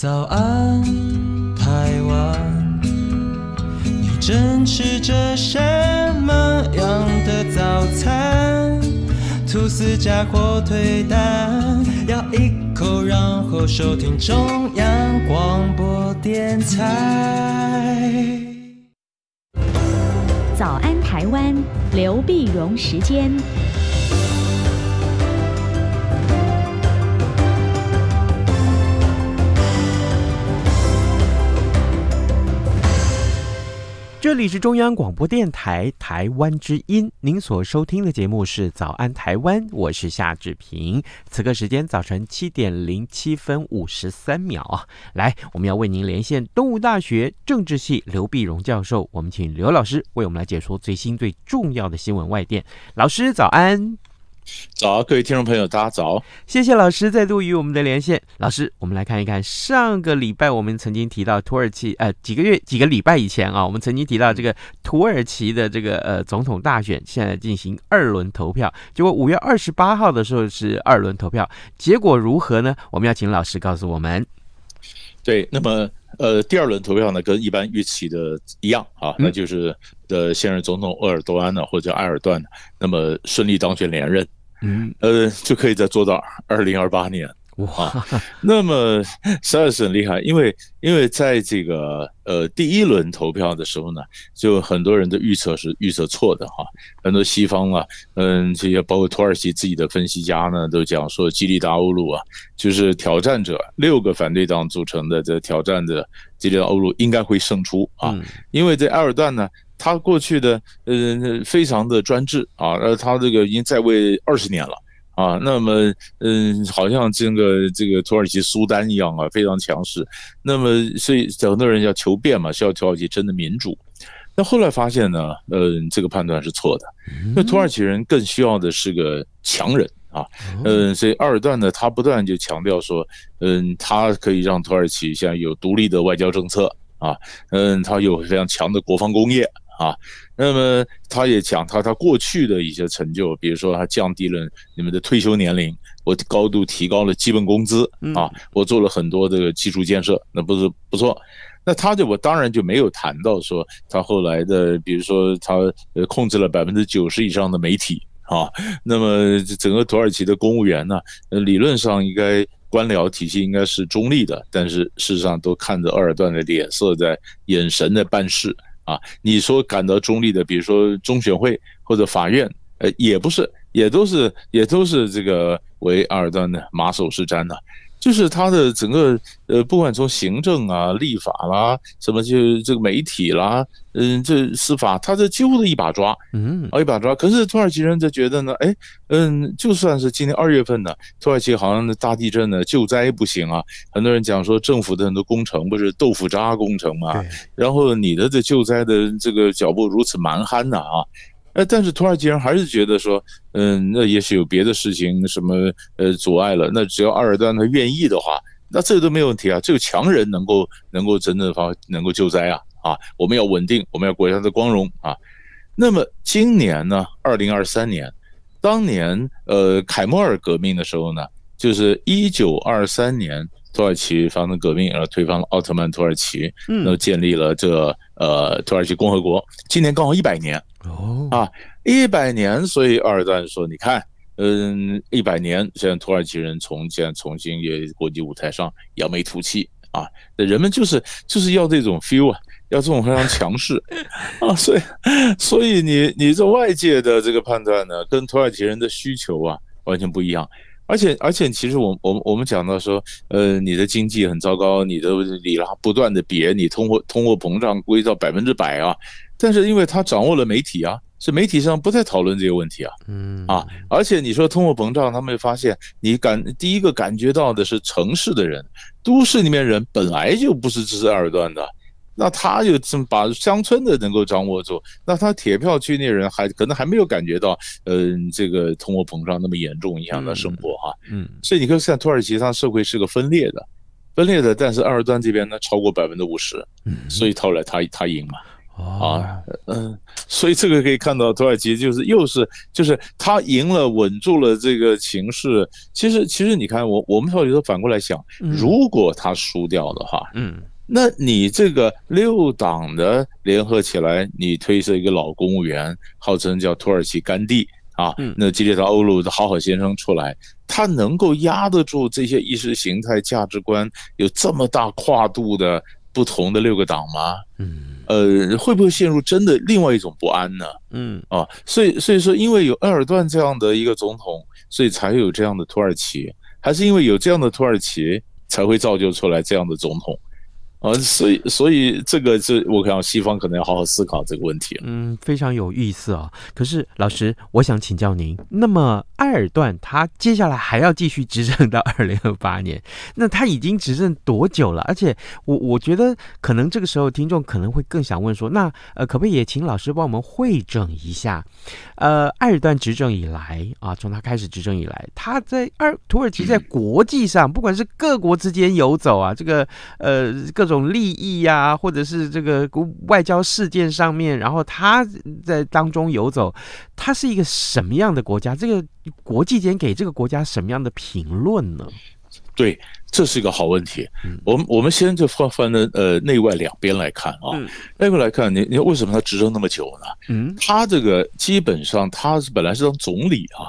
早安，台湾，你正吃着什么样的早餐？吐司加火腿蛋，咬一口然后收听中央广播电台。早安，台湾，刘碧荣时间。这里是中央广播电台台湾之音，您所收听的节目是《早安台湾》，我是夏志平。此刻时间早晨七点零七分五十三秒啊，来，我们要为您连线东吴大学政治系刘碧荣教授，我们请刘老师为我们来解说最新最重要的新闻。外电老师早安。早，各位听众朋友，大家早！谢谢老师再度与我们的连线。老师，我们来看一看上个礼拜我们曾经提到土耳其，呃，几个月、几个礼拜以前啊，我们曾经提到这个土耳其的这个呃总统大选，现在进行二轮投票。结果五月二十八号的时候是二轮投票，结果如何呢？我们要请老师告诉我们。对，那么呃，第二轮投票呢，跟一般预期的一样啊，那就是的现任总统鄂尔多安呢或者埃尔段，那么顺利当选连任。嗯，呃，就可以再做到二零二八年哇。那么实在是很厉害，因为因为在这个呃第一轮投票的时候呢，就很多人的预测是预测错的哈。很多西方啊，嗯，这些包括土耳其自己的分析家呢，都讲说基里达欧陆啊，就是挑战者六个反对党组成的这挑战的基里达欧陆应该会胜出啊，因为在埃尔段呢。他过去的呃非常的专制啊，呃他这个已经在位二十年了啊，那么嗯好像这个这个土耳其苏丹一样啊，非常强势。那么所以很多人要求变嘛，需要土耳其真的民主。那后来发现呢，呃这个判断是错的，那土耳其人更需要的是个强人啊，嗯所以二尔段呢他不断就强调说，嗯他可以让土耳其现在有独立的外交政策啊，嗯他有非常强的国防工业。啊，那么他也讲他他过去的一些成就，比如说他降低了你们的退休年龄，我高度提高了基本工资啊，我做了很多这个基础建设，那不是不错。那他对我当然就没有谈到说他后来的，比如说他呃控制了百分之九十以上的媒体啊，那么整个土耳其的公务员呢，理论上应该官僚体系应该是中立的，但是事实上都看着鄂尔段的脸色在眼神在办事。啊，你说感到中立的，比如说中选会或者法院，呃，也不是，也都是，也都是这个为阿尔的马首是瞻的。就是他的整个呃，不管从行政啊、立法啦，什么就这个媒体啦，嗯，这司法，他这几乎是一把抓，嗯，啊，一把抓。可是土耳其人就觉得呢，哎，嗯，就算是今年二月份呢，土耳其好像那大地震呢，救灾不行啊，很多人讲说政府的很多工程不是豆腐渣工程嘛，然后你的这救灾的这个脚步如此蛮憨呐啊。那但是土耳其人还是觉得说，嗯，那也许有别的事情什么呃阻碍了。那只要阿尔丹他愿意的话，那这个都没有问题啊。只有强人能够能够真正发能够救灾啊啊！我们要稳定，我们要国家的光荣啊。那么今年呢，二零二三年，当年呃凯末尔革命的时候呢，就是一九二三年土耳其发生革命，然后推翻了奥特曼土耳其，嗯，那建立了这。呃，土耳其共和国今年刚好一百年哦啊，一百年，所以二战说你看，嗯，一百年，现在土耳其人重建，重新也国际舞台上扬眉吐气啊，那人们就是就是要这种 feel 啊，要这种非常强势啊，所以所以你你这外界的这个判断呢，跟土耳其人的需求啊完全不一样。而且，而且，其实我，我，我们讲到说，呃，你的经济很糟糕，你的里拉不断的贬，你通货通货膨胀归到百分之百啊，但是因为他掌握了媒体啊，是媒体上不再讨论这个问题啊，嗯啊，而且你说通货膨胀，他没发现，你感第一个感觉到的是城市的人，都市里面人本来就不是支持二段的。那他就这么把乡村的能够掌握住，那他铁票区那人还可能还没有感觉到，嗯，这个通货膨胀那么严重一样的生活哈，嗯，所以你看现在土耳其它社会是个分裂的，分裂的，但是二端这边呢超过百分之五十，嗯，所以后来他他赢嘛，啊，嗯，所以这个可以看到土耳其就是又是就是他赢了稳住了这个形势，其实其实你看我我们或许都反过来想，如果他输掉的话，嗯。那你这个六党的联合起来，你推设一个老公务员，号称叫土耳其甘地啊，那吉列的欧鲁的好好先生出来，他能够压得住这些意识形态价值观有这么大跨度的不同的六个党吗？嗯，呃，会不会陷入真的另外一种不安呢？嗯，啊，所以所以说，因为有埃尔段这样的一个总统，所以才有这样的土耳其，还是因为有这样的土耳其，才会造就出来这样的总统？呃，所以所以这个是我想西方可能要好好思考这个问题。嗯，非常有意思啊。可是老师，我想请教您，那么埃尔段他接下来还要继续执政到二零二八年，那他已经执政多久了？而且我我觉得可能这个时候听众可能会更想问说，那呃，可不可以也请老师帮我们汇诊一下？呃，埃尔段执政以来啊，从他开始执政以来，他在二土耳其在 国际上，不管是各国之间游走啊，这个呃各。种利益呀，或者是这个外交事件上面，然后他在当中游走，他是一个什么样的国家？这个国际间给这个国家什么样的评论呢？对，这是一个好问题。嗯，我我们先就翻翻的呃内外两边来看啊。嗯，内外来看，你你为什么他执政那么久呢？嗯，他这个基本上他本来是当总理啊。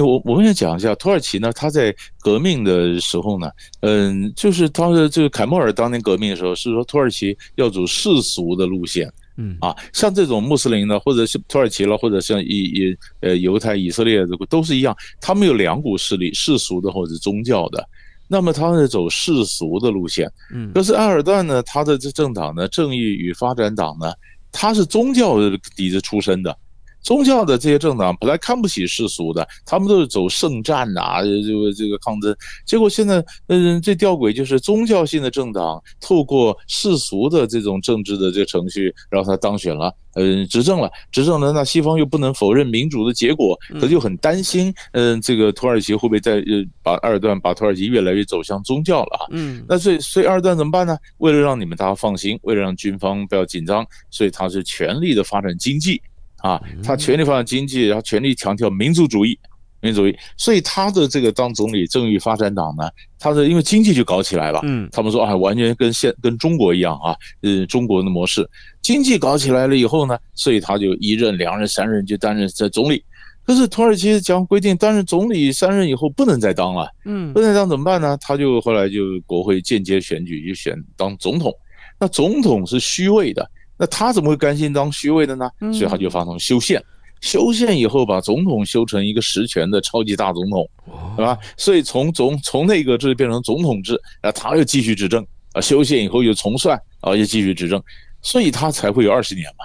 我我们你讲一下，土耳其呢，他在革命的时候呢，嗯，就是当时这个凯末尔当年革命的时候，是说土耳其要走世俗的路线，嗯啊，像这种穆斯林呢，或者是土耳其了，或者像以以呃犹太以色列这个都是一样，他们有两股势力，世俗的或者宗教的，那么他是走世俗的路线，嗯，可是埃尔段呢，他的这政党呢，正义与发展党呢，他是宗教底子出身的。宗教的这些政党本来看不起世俗的，他们都是走圣战呐，就这个抗争。结果现在，嗯，这吊诡就是宗教性的政党透过世俗的这种政治的这个程序，让他当选了，嗯，执政了，执政了。那西方又不能否认民主的结果，他就很担心，嗯，这个土耳其会不会在呃把二段把土耳其越来越走向宗教了啊？嗯，那所以所以二段怎么办呢？为了让你们大家放心，为了让军方不要紧张，所以他是全力的发展经济。啊，他全力发展经济，然后全力强调民族主义、民族主义，所以他的这个当总理正义发展党呢，他是因为经济就搞起来了。嗯，他们说啊，完全跟现跟中国一样啊，嗯，中国的模式，经济搞起来了以后呢，所以他就一任、两任、三任就担任在总理。可是土耳其讲规定，担任总理三任以后不能再当了，嗯，不能再当怎么办呢？他就后来就国会间接选举就选当总统，那总统是虚位的。那他怎么会甘心当虚位的呢？所以他就发动修宪，修宪以后把总统修成一个实权的超级大总统，是吧？所以从总从那个制变成总统制，然后他又继续执政啊。修宪以后又重算啊，又继续执政，所以他才会有二十年嘛。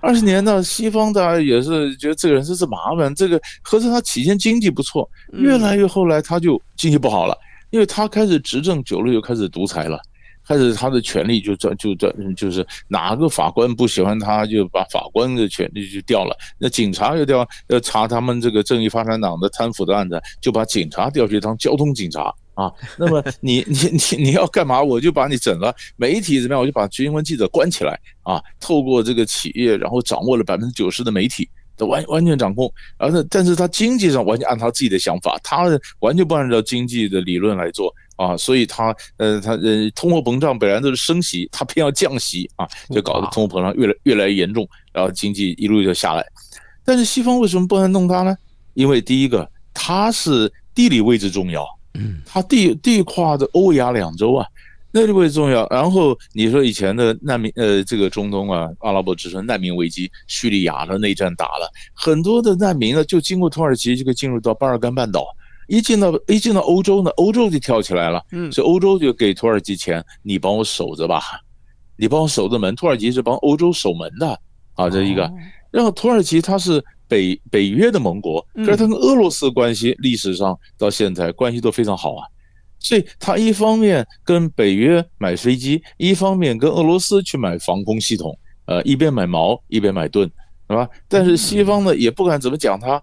二十年呢，西方的也是觉得这个人真是麻烦。这个可是他起先经济不错，越来越后来他就经济不好了，因为他开始执政久了，又开始独裁了。开始他的权力就转就转，就是哪个法官不喜欢他，就把法官的权力就掉了。那警察又调要查他们这个正义发展党的贪腐的案子，就把警察调去当交通警察啊。那么你你你你要干嘛，我就把你整了。媒体怎么样，我就把新闻记者关起来啊。透过这个企业，然后掌握了百分之九十的媒体的完完全掌控。然后，但是他经济上完全按他自己的想法，他完全不按照经济的理论来做。啊，所以它，呃，它，呃，通货膨胀本来都是升息，它偏要降息啊，就搞得通货膨胀越来越来越严重，然后经济一路就下来。但是西方为什么不能弄它呢？因为第一个，它是地理位置重要，嗯，它地地跨着欧亚两洲啊，那地位置重要。然后你说以前的难民，呃，这个中东啊，阿拉伯之春难民危机，叙利亚的内战打了，很多的难民呢，就经过土耳其，就进入到巴尔干半岛。一进到一进到欧洲呢，欧洲就跳起来了，嗯，所以欧洲就给土耳其钱，你帮我守着吧，你帮我守着门，土耳其是帮欧洲守门的，啊，这一个，然后土耳其它是北北约的盟国，可是它跟俄罗斯关系历史上到现在关系都非常好啊，所以它一方面跟北约买飞机，一方面跟俄罗斯去买防空系统，呃，一边买矛一边买盾，是吧？但是西方呢也不敢怎么讲它。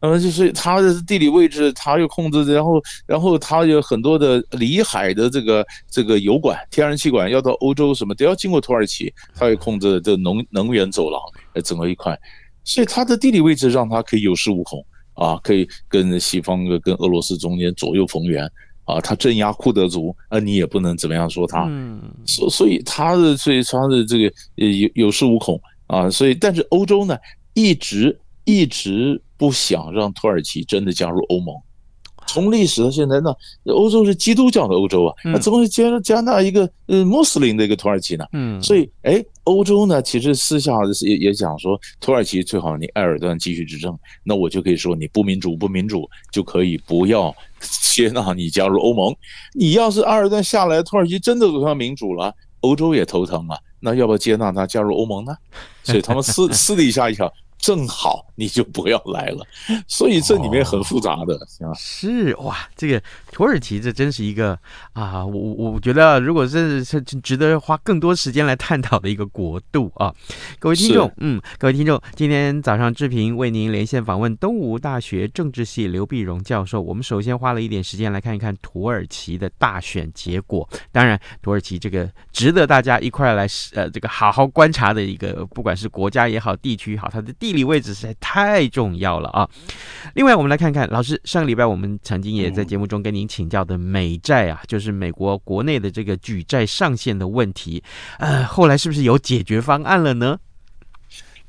嗯，就是它的地理位置，它又控制，然后，然后它有很多的里海的这个这个油管、天然气管要到欧洲，什么都要经过土耳其，它也控制这能能源走廊，呃，整个一块，所以它的地理位置让它可以有恃无恐啊，可以跟西方跟俄罗斯中间左右逢源啊。它镇压库德族，啊，你也不能怎么样说它，所所以它的所以它的这个呃有有恃无恐啊，所以但是欧洲呢，一直一直。不想让土耳其真的加入欧盟，从历史到现在呢，欧洲是基督教的欧洲啊，那怎么加入加纳一个呃穆斯林的一个土耳其呢？嗯，所以哎，欧洲呢其实私下也也讲说，土耳其最好你埃尔段继续执政，那我就可以说你不民主不民主就可以不要接纳你加入欧盟。你要是埃尔段下来，土耳其真的走向民主了，欧洲也头疼啊，那要不要接纳他加入欧盟呢？所以他们私 私底下一想，正好你就不要来了，所以这里面很复杂的。是哇，这个。土耳其，这真是一个啊！我我觉得，如果是是值得花更多时间来探讨的一个国度啊。各位听众，嗯，各位听众，今天早上志平为您连线访问东吴大学政治系刘碧荣教授。我们首先花了一点时间来看一看土耳其的大选结果。当然，土耳其这个值得大家一块来呃，这个好好观察的一个，不管是国家也好，地区也好，它的地理位置实在太重要了啊。另外，我们来看看老师，上个礼拜我们曾经也在节目中跟您。请教的美债啊，就是美国国内的这个举债上限的问题，呃，后来是不是有解决方案了呢？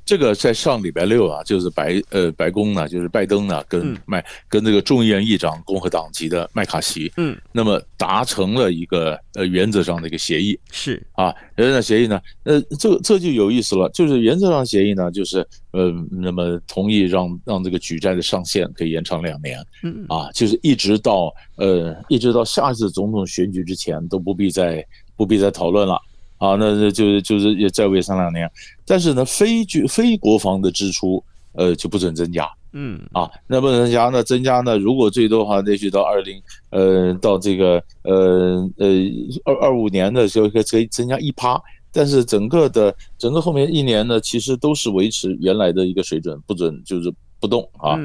这个在上礼拜六啊，就是白呃白宫呢，就是拜登呢，跟麦跟这个众议院议长共和党籍的麦卡锡，嗯，那么达成了一个呃原则上的一个协议，是啊，原则协议呢，呃，这这就有意思了，就是原则上协议呢，就是呃，那么同意让让这个举债的上限可以延长两年，嗯啊，就是一直到呃一直到下一次总统选举之前都不必再不必再讨论了。啊，那那就是就是也在位上两年，但是呢，非军非国防的支出，呃，就不准增加，嗯，啊，那么增加呢？增加呢？如果最多的话，那去到二零，呃，到这个，呃呃，二二五年的时候可以可以增加一趴，但是整个的整个后面一年呢，其实都是维持原来的一个水准，不准就是不动啊，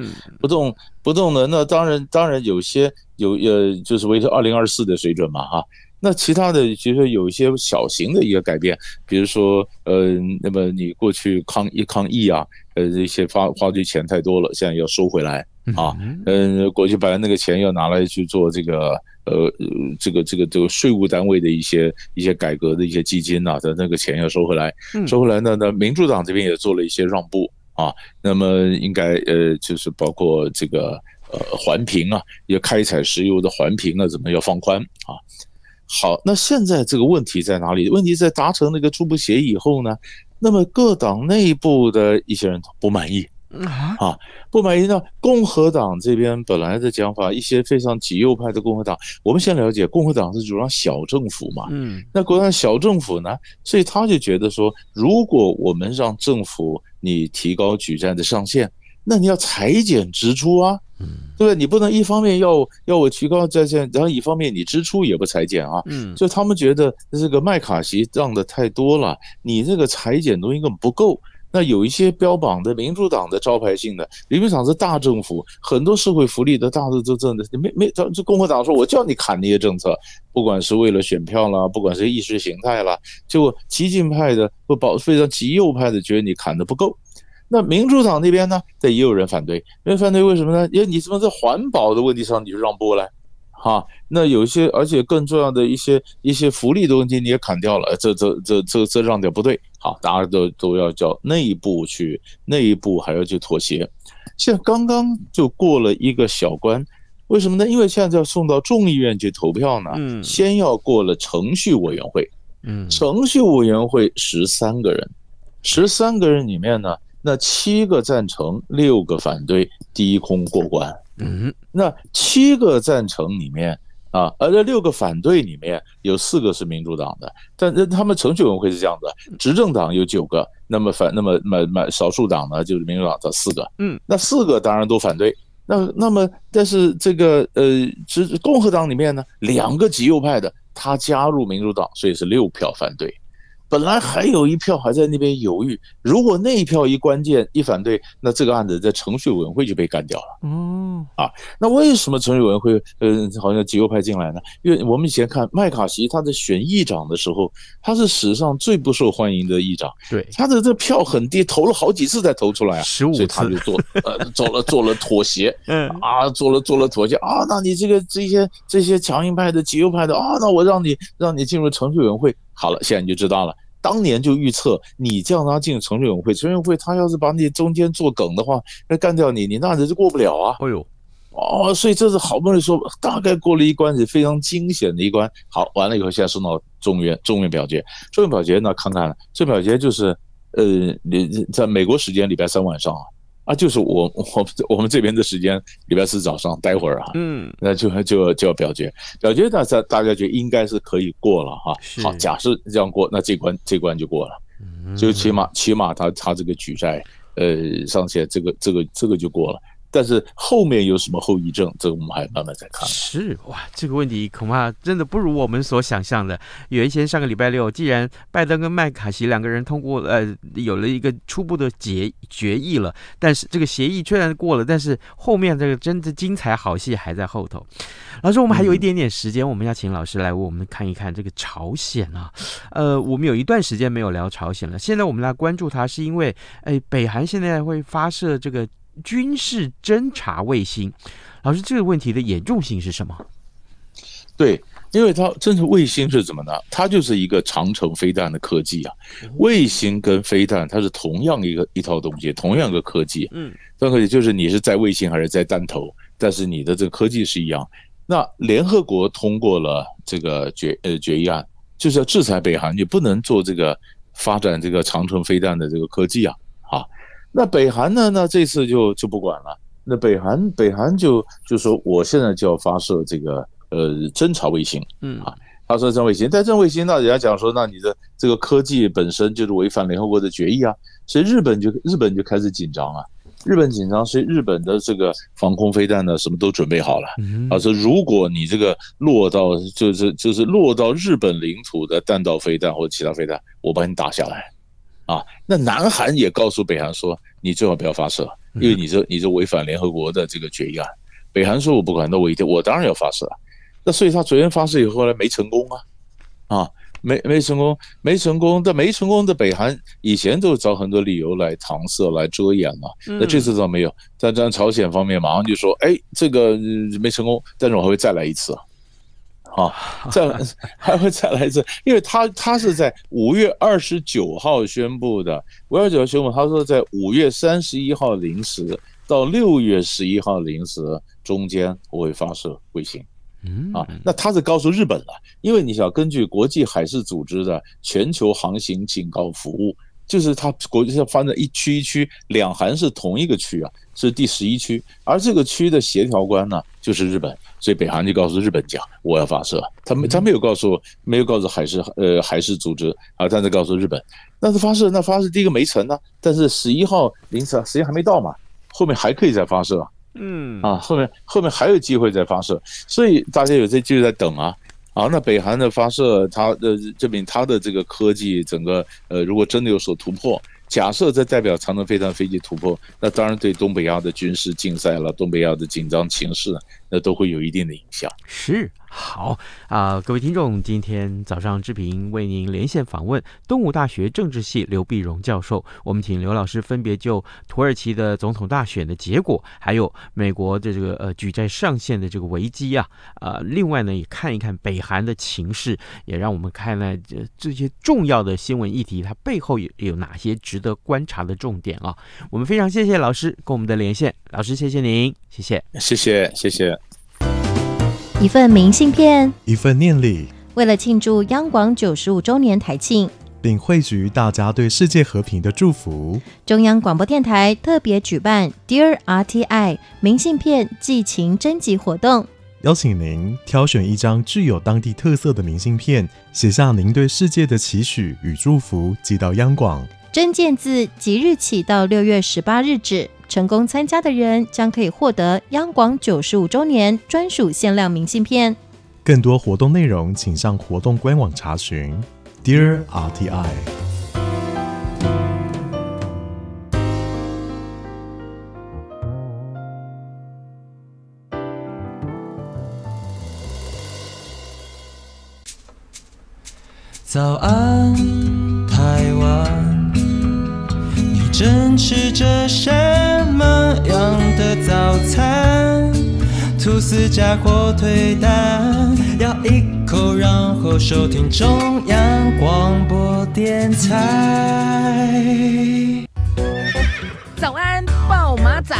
不动不动的，那当然当然有些有呃，就是维持二零二四的水准嘛，哈。那其他的其实有一些小型的一个改变，比如说，呃，那么你过去抗一抗疫啊，呃，一些花花的钱太多了，现在要收回来啊，嗯，过去本来那个钱要拿来去做这个，呃，这个这个这个税务单位的一些一些改革的一些基金呐的那个钱要收回来，收回来呢，那民主党这边也做了一些让步啊，那么应该呃，就是包括这个呃环评啊，要开采石油的环评啊，怎么要放宽啊？好，那现在这个问题在哪里？问题在达成那个初步协议以后呢？那么各党内部的一些人不满意啊，不满意呢？共和党这边本来的讲法，一些非常极右派的共和党，我们先了解，共和党是主张小政府嘛，嗯，那国家小政府呢，所以他就觉得说，如果我们让政府你提高举债的上限，那你要裁减支出啊。嗯，对不对？你不能一方面要要我提高在线，然后一方面你支出也不裁减啊。嗯，就他们觉得这个麦卡锡让的太多了，你这个裁减东西根本不够。那有一些标榜的民主党的招牌性的，民主党是大政府，很多社会福利的，大都都政的没没。这共和党说，我叫你砍那些政策，不管是为了选票啦，不管是意识形态啦，就激进派的或保非常极右派的，觉得你砍的不够。那民主党那边呢？这也有人反对，因为反对为什么呢？因为你怎么在环保的问题上你就让步了，哈。那有些而且更重要的一些一些福利的问题你也砍掉了，这这这这这让点不对。好，大家都都要叫内部去内部还要去妥协。现在刚刚就过了一个小关，为什么呢？因为现在要送到众议院去投票呢，嗯，先要过了程序委员会，嗯，程序委员会十三个人，十三个人里面呢。那七个赞成，六个反对，低空过关。嗯，那七个赞成里面啊，而这六个反对里面有四个是民主党的，但那他们程序委员会是这样的：执政党有九个，那么反那么买买少数党呢，就是民主党的四个。嗯，那四个当然都反对。那那么，但是这个呃，执共和党里面呢，两个极右派的，他加入民主党，所以是六票反对。本来还有一票还在那边犹豫，如果那一票一关键一反对，那这个案子在程序委员会就被干掉了。嗯，啊，那为什么程序委员会，呃好像极右派进来呢？因为我们以前看麦卡锡他在选议长的时候，他是史上最不受欢迎的议长，对，他的这票很低，投了好几次才投出来，十五次，所以他就做，呃，做了做了妥协，嗯，啊，做了做了妥协，啊，那你这个这些这些强硬派的、极右派的，啊，那我让你让你进入程序委员会。好了，现在你就知道了。当年就预测，你叫他进参议院会，参议院会，他要是把你中间做梗的话，那干掉你，你那人就过不了啊。哎呦，哦，所以这是好不容易说，大概过了一关，是非常惊险的一关。好，完了以后，现在送到众院，众院表决，众院表决，那看看，众院表决就是，呃，你在美国时间礼拜三晚上。啊，啊，就是我我我们这边的时间礼拜四早上，待会儿啊，嗯，那就就就要表决，表决大家大家就应该是可以过了哈。好，假设这样过，那这关这关就过了，就起码起码他他这个举债呃上限这个这个这个就过了。但是后面有什么后遗症？这个我们还慢慢再看。是哇，这个问题恐怕真的不如我们所想象的。原先上个礼拜六，既然拜登跟麦卡锡两个人通过呃有了一个初步的决决议了，但是这个协议虽然过了，但是后面这个真的精彩好戏还在后头。老师，我们还有一点点时间，我们要请老师来为我们看一看这个朝鲜啊。呃，我们有一段时间没有聊朝鲜了，现在我们来关注它，是因为哎，北韩现在会发射这个。军事侦察卫星，老师这个问题的严重性是什么？对，因为它正是卫星是怎么呢？它就是一个长城飞弹的科技啊。卫星跟飞弹它是同样一个一套东西，同样一个科技。嗯，但可以就是你是在卫星还是在弹头，但是你的这个科技是一样。那联合国通过了这个决呃决议案，就是要制裁北韩，你不能做这个发展这个长城飞弹的这个科技啊。那北韩呢？那这次就就不管了。那北韩北韩就就说，我现在就要发射这个呃侦察卫星，嗯啊，发射侦察卫星。但侦察卫星，那人家讲说，那你的这个科技本身就是违反联合国的决议啊。所以日本就日本就开始紧张啊。日本紧张，所以日本的这个防空飞弹呢，什么都准备好了啊。说如果你这个落到就是就是落到日本领土的弹道飞弹或者其他飞弹，我把你打下来。啊，那南韩也告诉北韩说，你最好不要发射，因为你说你说违反联合国的这个决议案。北韩说我不管，那我一定我当然要发射，那所以他昨天发射以后呢，没成功啊，啊没没成功，没成功，但没成功的北韩以前都找很多理由来搪塞、来遮掩嘛。那这次倒没有，但但朝鲜方面马上就说，哎，这个没成功，但是我还会再来一次。哦，再来一次，还会再来一次，因为他他是在五月二十九号宣布的，五月九号宣布，他说在五月三十一号零时到六月十一号零时中间会发射卫星，啊，那他是告诉日本了，因为你想根据国际海事组织的全球航行警告服务。就是它国际上分的一区一区，两韩是同一个区啊，是第十一区。而这个区的协调官呢，就是日本，所以北韩就告诉日本讲，我要发射，他没他没有告诉，没有告诉海事呃海事组织啊，他在告诉日本，那是发射，那发射第一个没成呢，但是十一号凌晨时间还没到嘛，后面还可以再发射，嗯啊，后面后面还有机会再发射，所以大家有在就在等啊。啊，那北韩的发射，它的证明它的这个科技，整个呃，如果真的有所突破，假设这代表长征飞弹飞机突破，那当然对东北亚的军事竞赛了，东北亚的紧张情势。那都会有一定的影响。是好啊，各位听众，今天早上志平为您连线访问东吴大学政治系刘碧荣教授。我们请刘老师分别就土耳其的总统大选的结果，还有美国的这个呃举债上限的这个危机啊，啊，另外呢也看一看北韩的情势，也让我们看了这这些重要的新闻议题，它背后有有哪些值得观察的重点啊？我们非常谢谢老师跟我们的连线，老师谢谢您，谢谢，谢谢，谢谢。一份明信片，一份念力。为了庆祝央广九十五周年台庆，并汇聚大家对世界和平的祝福，中央广播电台特别举办 Dear RTI 明信片寄情征集活动，邀请您挑选一张具有当地特色的明信片，写下您对世界的期许与祝福，寄到央广。真件自即日起到六月十八日止。成功参加的人将可以获得央广九十五周年专属限量明信片。更多活动内容，请上活动官网查询。Dear RTI。早安，台湾，你正吃着谁？样的早餐，吐司加火腿蛋，咬一口然后收听中央广播电台。早安，暴马仔。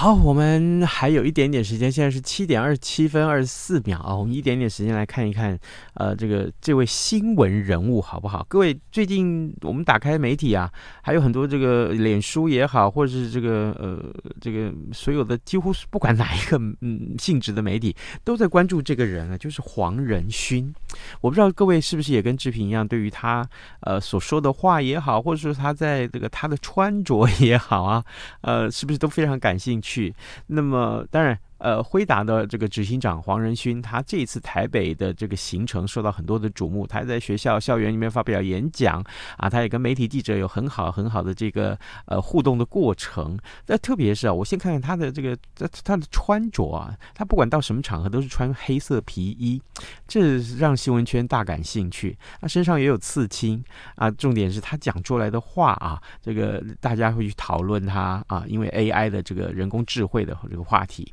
好，我们还有一点点时间，现在是七点二十七分二十四秒啊。我们一点点时间来看一看，呃，这个这位新闻人物好不好？各位，最近我们打开媒体啊，还有很多这个脸书也好，或者是这个呃，这个所有的几乎是不管哪一个嗯性质的媒体都在关注这个人啊，就是黄仁勋。我不知道各位是不是也跟志平一样，对于他呃所说的话也好，或者说他在这个他的穿着也好啊，呃，是不是都非常感兴趣？去，那么当然。呃，辉达的这个执行长黄仁勋，他这次台北的这个行程受到很多的瞩目。他在学校校园里面发表演讲啊，他也跟媒体记者有很好很好的这个呃互动的过程。那特别是啊，我先看看他的这个他的穿着啊，他不管到什么场合都是穿黑色皮衣，这让新闻圈大感兴趣。他身上也有刺青啊，重点是他讲出来的话啊，这个大家会去讨论他啊，因为 AI 的这个人工智慧的这个话题。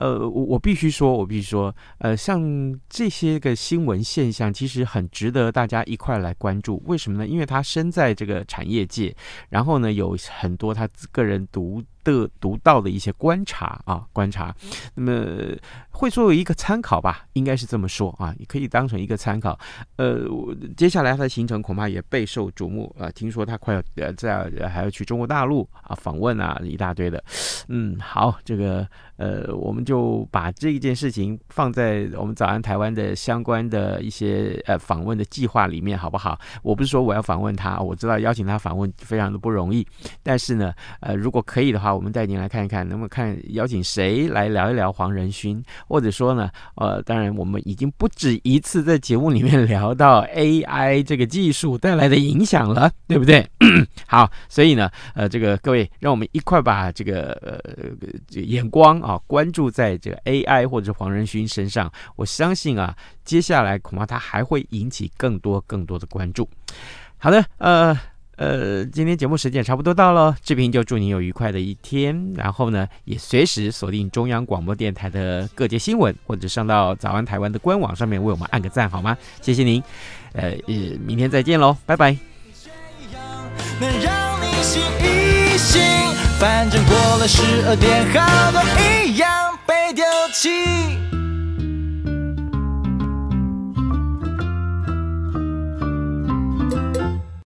呃，我我必须说，我必须说，呃，像这些个新闻现象，其实很值得大家一块来关注。为什么呢？因为他身在这个产业界，然后呢，有很多他个人独的独到的一些观察啊，观察，那么会作为一个参考吧，应该是这么说啊，你可以当成一个参考。呃，接下来他的行程恐怕也备受瞩目啊，听说他快要呃在还要去中国大陆啊访问啊一大堆的。嗯，好，这个呃，我们就把这一件事情放在我们《早安台湾》的相关的一些呃访问的计划里面，好不好？我不是说我要访问他，我知道邀请他访问非常的不容易，但是呢，呃，如果可以的话，我们带您来看一看，那么看邀请谁来聊一聊黄仁勋，或者说呢，呃，当然我们已经不止一次在节目里面聊到 AI 这个技术带来的影响了，对不对？好，所以呢，呃，这个各位，让我们一块把这个呃眼光啊关注在。在这个 AI 或者黄仁勋身上，我相信啊，接下来恐怕他还会引起更多更多的关注。好的，呃呃，今天节目时间差不多到了，志平就祝你有愉快的一天。然后呢，也随时锁定中央广播电台的各界新闻，或者上到早安台湾的官网上面为我们按个赞好吗？谢谢您，呃呃，明天再见喽，拜拜。样。一反正过了十二点，被丢弃。